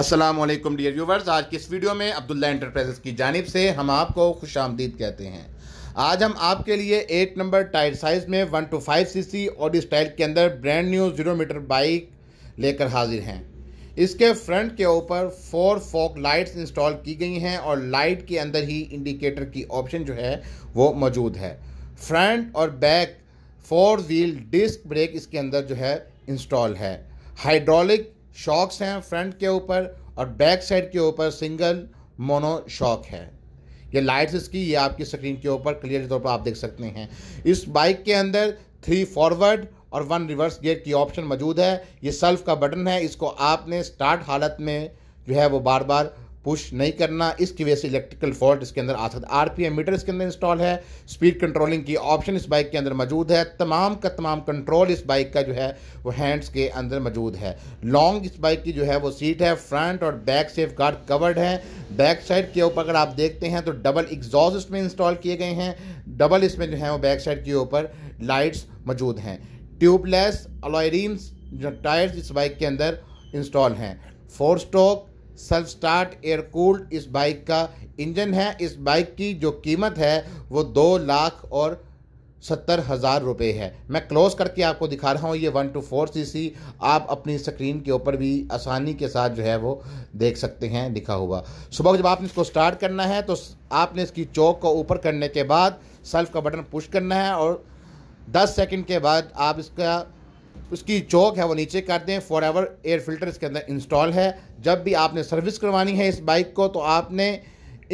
Aslam dear viewers आज की इस वीडियो में अब्दुल्ला इंटरप्राइजेस की जानब से हम आपको खुश आमदीद कहते हैं आज हम आपके लिए एट नंबर टायर साइज़ में one two five C C और इस टायर के अंदर brand new zero metre bike लेकर हाजिर हैं इसके फ्रंट के ऊपर फोर फोक लाइट्स इंस्टॉल की गई हैं और लाइट के अंदर ही इंडिकेटर की ऑप्शन जो है वो मौजूद है फ्रंट और back four wheel disc brake इसके अंदर जो है इंस्टॉल है हाइड्रोलिक शॉक्स हैं फ्रंट के ऊपर और बैक साइड के ऊपर सिंगल मोनो शॉक है ये लाइट्स इसकी ये आपकी स्क्रीन के ऊपर क्लियर तौर पर आप देख सकते हैं इस बाइक के अंदर थ्री फॉरवर्ड और वन रिवर्स गियर की ऑप्शन मौजूद है ये सेल्फ का बटन है इसको आपने स्टार्ट हालत में जो है वो बार बार पुश नहीं करना इसकी वजह से इलेक्ट्रिकल फॉल्ट इसके अंदर आ सकता आर पी एम मीटर इसके अंदर इंस्टॉल है स्पीड कंट्रोलिंग की ऑप्शन इस बाइक के अंदर मौजूद है तमाम का तमाम कंट्रोल इस बाइक का जो है वो हैंड्स के अंदर मौजूद है लॉन्ग इस बाइक की जो है वो सीट है फ्रंट और बैक सेफ गार्ड कवर्ड है बैक साइड के ऊपर अगर आप देखते हैं तो डबल एग्जॉज इसमें इंस्टॉल किए गए हैं डबल इसमें जो है वो बैक साइड के ऊपर लाइट्स मौजूद हैं ट्यूबलेस अलॉयरीम्स जो टायर्स इस बाइक के अंदर इंस्टॉल हैं four stroke self start air cooled इस बाइक का इंजन है इस बाइक की जो कीमत है वो दो लाख और सत्तर हज़ार रुपये है मैं क्लोज़ करके आपको दिखा रहा हूँ ये one two four C C आप अपनी स्क्रीन के ऊपर भी आसानी के साथ जो है वो देख सकते हैं लिखा हुआ सुबह जब आपने इसको स्टार्ट करना है तो आपने इसकी चौक को ऊपर करने के बाद सेल्फ का बटन पुश करना है और दस सेकेंड के बाद आप इसका उसकी चौक है वो नीचे कर दें फॉर एवर एयर फिल्टर इसके अंदर इंस्टॉल है जब भी आपने सर्विस करवानी है इस बाइक को तो आपने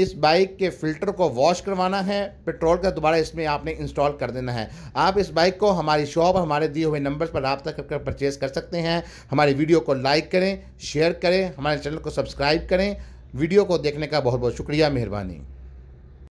इस बाइक के फ़िल्टर को वॉश करवाना है पेट्रोल का दोबारा इसमें आपने इंस्टॉल कर देना है आप इस बाइक को हमारी शॉप हमारे दिए हुए नंबर्स पर रबता कर परचेज़ कर सकते हैं हमारी वीडियो को लाइक करें शेयर करें हमारे चैनल को सब्सक्राइब करें वीडियो को देखने का बहुत बहुत शुक्रिया मेहरबानी